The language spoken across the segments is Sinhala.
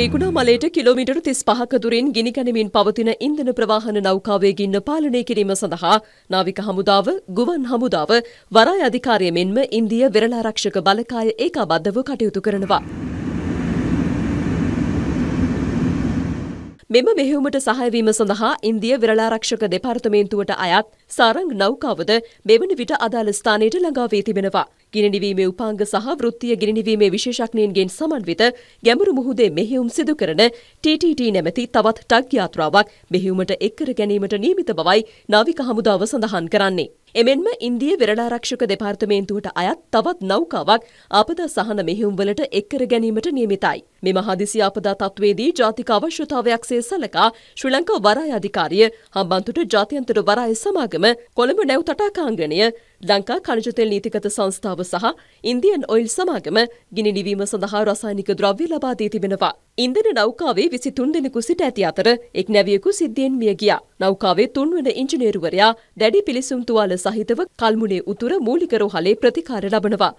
ශ්‍රීගුණාමලයට කිලෝමීටර් 35ක දුරින් ගිනි ගැනීමින් පවතින ඉන්ධන ප්‍රවාහන නෞකාවේ ගින්න පාලනය කිරීම සඳහා නාවික හමුදාව, ගුවන් හමුදාව, වරාය අධිකාරිය මෙන්ම ඉන්දිය වෙරළ ආරක්ෂක බලකාය ඒකාබද්ධව කටයුතු කරනවා. මෙම මෙහෙයුමට සහාය වීම සඳහා ඉන්දිය විරලාරක්ෂක දෙපාර්තමේන්තුවට අයත් සාරංග නෞකාවද මෙවන විට අදාළ ස්ථානයට ළඟා වී තිබෙනවා. ගිනිනිවීමේ උපාංග සහ වෘත්තීය ගිනිනිවීමේ විශේෂඥයින්ගෙන් සමන්විත ගැඹුරු මුහුදේ මෙහෙයුම් සිදු කරන TTT නැමැති තවත් ටග් යාත්‍රාවක් මෙහෙයුමට එක් කර ගැනීමට නියමිත බවයි නාවික හමුදාව සඳහන් කරන්නේ. එමෙන්ම ඉන්දිය වෙරළාරක්ෂක දෙපාර්තමේන්තුවට අයත් තවත් නෞකාවක් ආපදා සහන මෙහෙයුම්වලට එක්කර ගැනීමට නියමිතයි. මෙම හදිසි ආපදා තත්ත්වයේදී ජාතික අවශ්‍යතාවයක් සේ සලකා ශ්‍රී ලංකා වරාය අධිකාරිය හම්බන්තොට ජාත්‍යන්තර වරාය සමාගම කොළඹ නැව් තටාකාංගණය ලංකා කනජතෙල් නීතිගත සංස්ථාව සහ ඉන්දියන් ඔයිල් සමාගම ගිනි නිවීම සඳහා රසායනික ද්‍රව්‍ය ලබා දී තිබෙනවා. ඉන්ධන නෞකාවේ 23 දෙනෙකු සිට ඇති අතර එක් නැවියෙකු සිද්ධියෙන් මිය ගියා. නෞකාවේ තුන්වන ඉංජිනේරුවරයා දැඩි පිලිසුම් තුවාල සහිතව කල්මුනේ උතුර මූලික රෝහලේ ප්‍රතිකාර ලබනවා.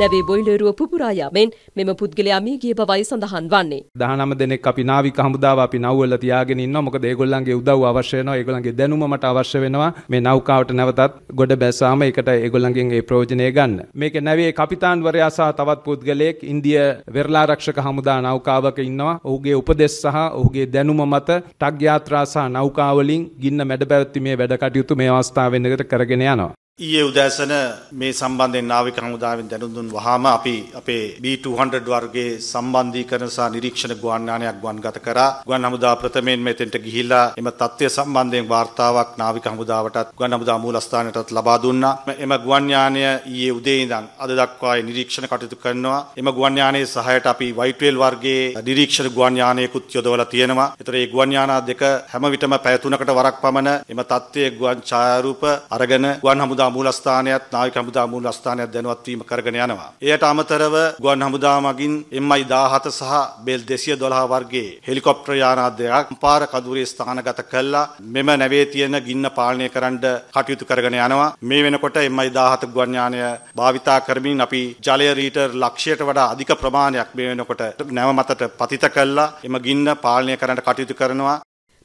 නැවේ බොයිලරුව පුපුරා යාමෙන් මෙම පුද්ගලයා මියගිය බවයි සඳහන් වන්නේ. 19 දෙනෙක් අපි නාවික හමුදාව අපි නව්වල තියාගෙන ඉන්නවා. මොකද ඒගොල්ලන්ගේ උදව්ව අවශ්‍ය වෙනවා. ඒගොල්ලන්ගේ දැනුම මට අවශ්‍ය වෙනවා. මේ නෞකාවට නැවතත් ගොඩ බැසාම ඒකට ඒගොල්ලන්ගෙන් ඒ ප්‍රයෝජනය ගන්න. මේක නැවේ කපිතාන්වරයා සහ තවත් පුද්ගලයෙක් ඉන්දිය වෙරලාරක්ෂක හමුදා නෞකාවක ඉන්නවා. ඔහුගේ උපදෙස් සහ ඔහුගේ දැනුම මත ටග් යාත්‍රා සහ නෞකාවලින් ගින්න මැඩ පැවැත්වීමේ වැඩ කටයුතු මේ අවස්ථාවෙන් කරගෙන යනවා. ඊයේ උදෑසන මේ සම්බන්ධයෙන් නාවික හමුදාවෙන් දැනුම් දුන් වහාම අපි අපේ B200 වර්ගයේ සම්බන්ධීකරණ සහ නිරීක්ෂණ ගුවන්යානයක් ගුවන්ගත කරා. ගුවන් හමුදා ප්‍රථමයෙන් මෙතෙන්ට ගිහිල්ලා එම තත්ත්වය සම්බන්ධයෙන් වාර්තාවක් නාවික හමුදාවටත් ගුවන් හමුදා මූලස්ථානයටත් ලබා දුන්නා. එම ගුවන් යානය ඊයේ උදේ ඉඳන් අද දක්වා නිරීක්ෂණ කටයුතු කරනවා. එම ගුවන් යානයේ සහායට අපි Y12 වර්ගයේ නිරීක්ෂණ ගුවන් යානයකුත් යොදවලා තියෙනවා. ඒතර මේ ගුවන් යානා දෙක හැම විටම පැය තුනකට වරක් පමණ එම තත්ත්වයේ ගුවන් ඡායාරූප අරගෙන ගුවන් හමුදා හමුදා මූලස්ථානයත් නායක හමුදා මූලස්ථානයක් දැනුවත්වීම කරගෙන යනවා. එයට අමතරව ගුවන් හමුදා මගින් MI-17 සහ බෙල් 212 වර්ගයේ හෙලිකොප්ටර් යාන දෙකක් පාර කඳුරේ ස්ථානගත කළා. මෙම නැවේ තියෙන ගින්න පාලනය කරන්න කටයුතු කරගෙන යනවා. මේ වෙනකොට MI-17 ගුවන් යානය භාවිතා කරමින් අපි ජලය ලීටර් ලක්ෂයට වඩා අධික ප්‍රමාණයක් මේ වෙනකොට නැව මතට පතිත කළා. එම ගින්න පාලනය කරන්න කටයුතු කරනවා.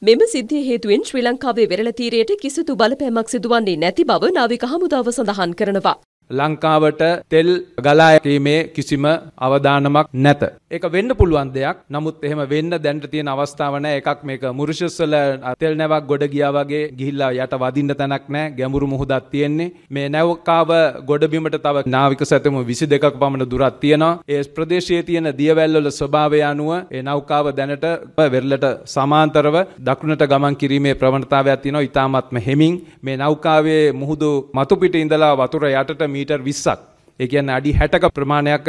මෙම සිද්ධිය හේතුවෙන් ශ්‍රී ලංකාවේ වෙරළ තීරයට කිසිදු බලපෑමක් සිදුවන්නේ නැති බව නාවික හමුදාව සඳහන් කරනවා. ලංකාවට තෙල් ගලා යීමේ කිසිම අවදානමක් නැත. ඒක වෙන්න පුළුවන් දෙයක්. නමුත් එහෙම වෙන්න දැනට තියෙන අවස්ථාව නැහැ. එකක් මේක මුරුෂස් වල තෙල් නැවක් ගොඩ ගියා වගේ ගිහිල්ලා යට වදින්න තැනක් නැහැ. ගැඹුරු මුහුදක් තියෙන්නේ. මේ නැවකාව ගොඩ බිමට තව නාවික සැතම 22ක පමණ දුරක් තියෙනවා. ඒ ප්‍රදේශයේ තියෙන දියවැල් වල ස්වභාවය අනුව ඒ නෞකාව දැනට වෙරළට සමාන්තරව දකුණට ගමන් කිරීමේ ප්‍රවණතාවයක් තියෙනවා. ඊටාත්ම හෙමින් මේ නෞකාවේ මුහුදු මතු පිට ඉඳලා වතුර යටට මීටර් 20ක්. ඒ කියන්නේ අඩි 60ක ප්‍රමාණයක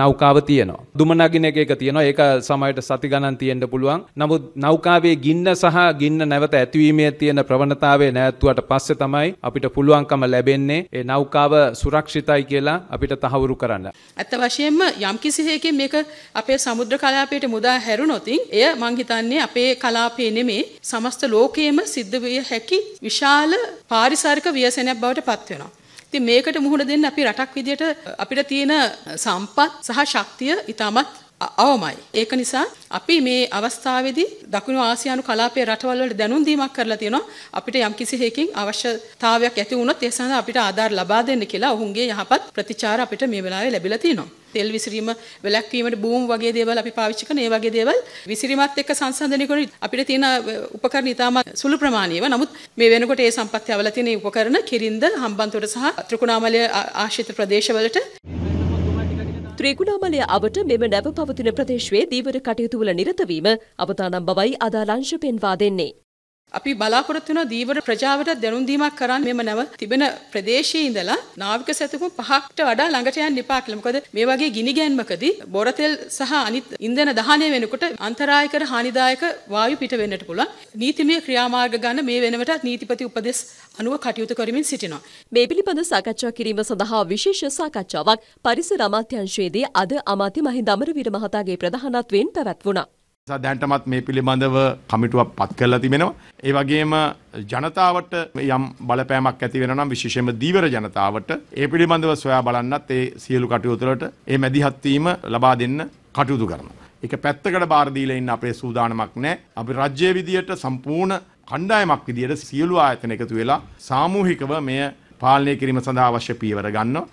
නෞකාව තියෙනවා. දුමනගින එක එක තියෙනවා. ඒක සමහරට සති ගණන් තියෙන්න පුළුවන්. නමුත් නෞකාවේ ගින්න සහ ගින්න නැවත ඇතිවීමේ තියෙන ප්‍රවණතාවය නැවතුවට පස්සේ තමයි අපිට පුළුවන්කම ලැබෙන්නේ ඒ නෞකාව සුරක්ෂිතයි කියලා අපිට තහවුරු කරන්න. ඇත්ත වශයෙන්ම යම් කිසි හේකින් මේක අපේ සමුද්‍ර කලාපයට මුදා හැරුණොත් එය මං හිතන්නේ අපේ කලාපේ නෙමේ සමස්ත ලෝකයේම සිද්ධ විය හැකි විශාල පාරිසරික ව්‍යසනයක් බවට පත් වෙනවා. ඉතින් මේකට මුහුණ දෙන්න අපේ රටක් විදියට අපිට තියෙන සම්පත් සහ ශක්තිය ඊටමත් අවමයි. ඒක නිසා අපි මේ අවස්ථාවේදී දකුණු ආසියානු කලාපයේ රටවල් වලට දැනුම් දීමක් කරලා තියෙනවා. අපිට යම්කිසි හේකින් අවශ්‍යතාවයක් ඇති වුණොත් ඒ සඳහා අපිට ආධාර ලබා දෙන්න කියලා ඔවුන්ගේ යහපත් ප්‍රතිචාර අපිට මේ වෙලාවේ ලැබිලා තියෙනවා. තෙල් විසිරීම වැළැක්වීමට බූම් වගේ දේවල් අපි පාවිච්චි කරන ඒ වගේ දේවල් විසිරීමත් එක්ක සංසන්දනය කරන අපිට තියෙන උපකරණ ඉතාමත් සුළු ප්‍රමාණයව නමුත් මේ වෙනකොට ඒ සම්පත්‍ය අවල තියෙන උපකරණ කිරින්ද හම්බන්තොට සහ ත්‍රිකුණාමලය ආශ්‍රිත ප්‍රදේශවලට ත්‍රීගුණාමලය අවට මෙම නැව පවතින ප්‍රදේශයේ දීවර කටයුතුවල නිරතවීම අවතානම් බවයි අදාලාංශ පෙන්වා දෙන්නේ. අපි බලාපොරොත්තු වෙන දීවර ප්‍රජාවට දැනුම් දීමක් කරන්න මෙම නැව තිබෙන ප්‍රදේශයේ ඉඳලා නාවික සැතපුම් පහකට වඩා ළඟට යන්න එපා කියලා. මොකද මේ වගේ ගිනි ගැන්මකදී බොරතෙල් සහ අනිත් ඉන්ධන දහනය වෙනකොට අන්තරායකර හානිදායක වායු පිට වෙන්නට පුළුවන්. නීතිමය ක්‍රියාමාර්ග ගන්න මේ වෙනවටත් නීතිපති උපදෙස් අනුව කටයුතු කරමින් සිටිනවා. මේ පිළිබඳ සාකච්ඡා කිරීම සඳහා විශේෂ සාකච්ඡාවක් පරිසර අමාත්‍යාංශයේදී අද අමාත්‍ය මහින්ද අමරවීර මහතාගේ ප්‍රධානත්වයෙන් පැවැත්වුණා. දැන්ටමත් මේ පිළිබඳව කමිටුවක් පත් කරලා තිබෙනවා. ඒ වගේම ජනතාවට යම් බලපෑමක් ඇති වෙනවා නම් විශේෂයෙන්ම දීවර ජනතාවට ඒ පිළිබඳව සොයා බලන්නත් ඒ සියලු කටයුතු වලට ඒ මැදිහත් වීම ලබා දෙන්න කටයුතු කරනවා. ඒක පැත්තකට බාර දීලා ඉන්න අපේ සූදානමක් නැහැ. අපි රාජ්‍ය විදියට සම්පූර්ණ කණ්ඩායමක් විදියට සියලු ආයතන එකතු වෙලා සාමූහිකව මෙය පාලනය කිරීම සඳහා අවශ්‍ය පියවර ගන්නවා.